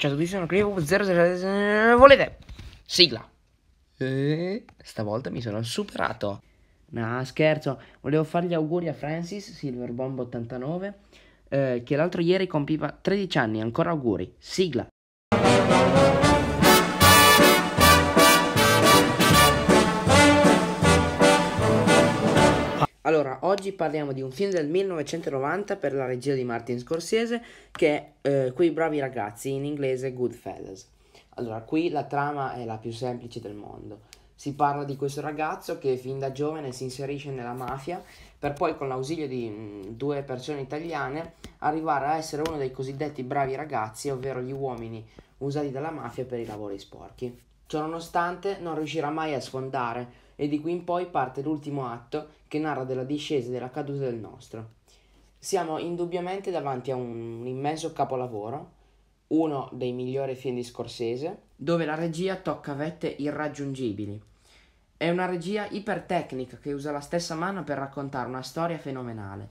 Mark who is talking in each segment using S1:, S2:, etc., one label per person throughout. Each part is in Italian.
S1: Ciao a tutti, sono crivo 00. Volete? Sigla. E stavolta mi sono superato. No, scherzo. Volevo fare gli auguri a Francis, Silverbomb89, eh, che l'altro ieri compiva 13 anni. Ancora auguri. Sigla. Allora, oggi parliamo di un film del 1990 per la regia di Martin Scorsese che è eh, Quei bravi ragazzi, in inglese Goodfellas. Allora, qui la trama è la più semplice del mondo. Si parla di questo ragazzo che fin da giovane si inserisce nella mafia per poi con l'ausilio di mh, mm, due persone italiane arrivare a essere uno dei cosiddetti bravi ragazzi, ovvero gli uomini usati dalla mafia per i lavori sporchi. Ciononostante non riuscirà mai a sfondare e di qui in poi parte l'ultimo atto che narra della discesa e della caduta del nostro. Siamo indubbiamente davanti a un, immenso capolavoro, uno dei migliori film di Scorsese, dove la regia tocca vette irraggiungibili. È una regia ipertecnica che usa la stessa mano per raccontare una storia fenomenale.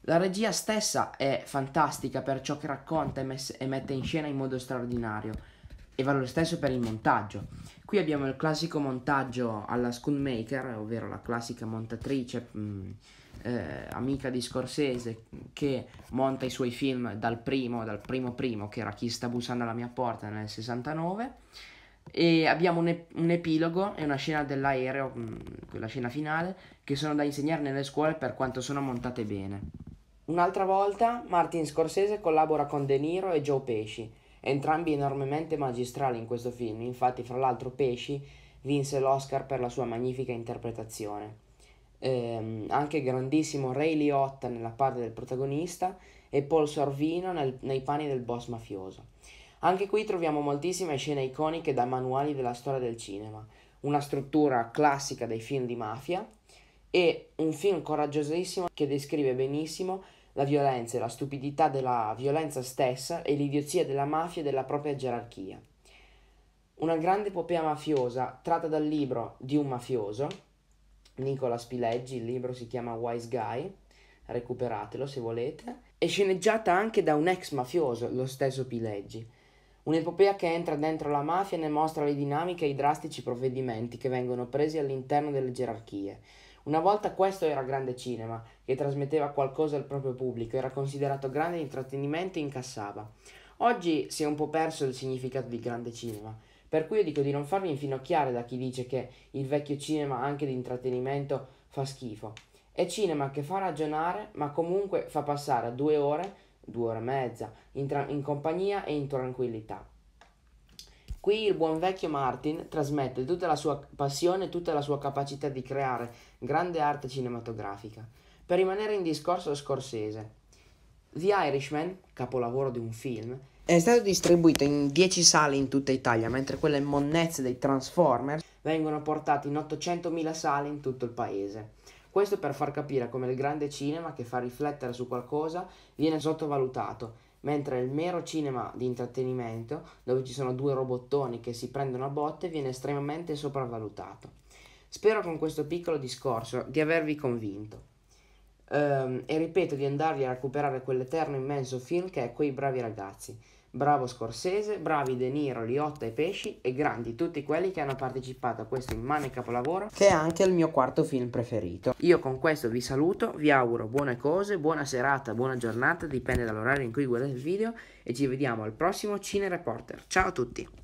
S1: La regia stessa è fantastica per ciò che racconta e, mette in scena in modo straordinario e vale lo stesso per il montaggio. Qui abbiamo il classico montaggio alla Schoonmaker, ovvero la classica montatrice mh, mm, eh, amica di Scorsese che monta i suoi film dal primo, dal primo primo, che era Chi sta bussando alla mia porta nel 69. E abbiamo un, ep- un epilogo e una scena dell'aereo, mh, mm, quella scena finale, che sono da insegnare nelle scuole per quanto sono montate bene. Un'altra volta Martin Scorsese collabora con De Niro e Joe Pesci entrambi enormemente magistrali in questo film, infatti fra l'altro Pesci vinse l'Oscar per la sua magnifica interpretazione. Ehm, anche il grandissimo Ray Liotta nella parte del protagonista e Paul Sorvino nel, nei panni del boss mafioso. Anche qui troviamo moltissime scene iconiche da manuali della storia del cinema, una struttura classica dei film di mafia e un film coraggiosissimo che descrive benissimo la violenza e la stupidità della violenza stessa e l'idiozia della mafia e della propria gerarchia. Una grande epopea mafiosa tratta dal libro di un mafioso, Nicola Spileggi, il libro si chiama Wise Guy, recuperatelo se volete, e sceneggiata anche da un ex mafioso, lo stesso Pileggi. Un'epopea che entra dentro la mafia e ne mostra le dinamiche e i drastici provvedimenti che vengono presi all'interno delle gerarchie, una volta questo era grande cinema, che trasmetteva qualcosa al proprio pubblico, era considerato grande intrattenimento e incassava. Oggi si è un po' perso il significato di grande cinema, per cui io dico di non farmi infinocchiare da chi dice che il vecchio cinema, anche di intrattenimento, fa schifo. È cinema che fa ragionare, ma comunque fa passare due ore, due ore e mezza, in, in compagnia e in tranquillità. Qui il buon vecchio Martin trasmette tutta la sua passione e tutta la sua capacità di creare grande arte cinematografica. Per rimanere in discorso scorsese, The Irishman, capolavoro di un film, è stato distribuito in 10 sale in tutta Italia, mentre quelle monnezze dei Transformers vengono portate in 800.000 sale in tutto il paese. Questo per far capire come il grande cinema che fa riflettere su qualcosa viene sottovalutato mentre il mero cinema di intrattenimento, dove ci sono due robottoni che si prendono a botte, viene estremamente sopravvalutato. Spero con questo piccolo discorso di avervi convinto. Ehm, e ripeto di andarvi a recuperare quell'eterno immenso film che è Quei bravi ragazzi, Bravo Scorsese, bravi De Niro, Liotta e Pesci e grandi tutti quelli che hanno partecipato a questo immane capolavoro che è anche il mio quarto film preferito. Io con questo vi saluto, vi auguro buone cose, buona serata, buona giornata, dipende dall'orario in cui guardate il video e ci vediamo al prossimo Cine Reporter. Ciao a tutti!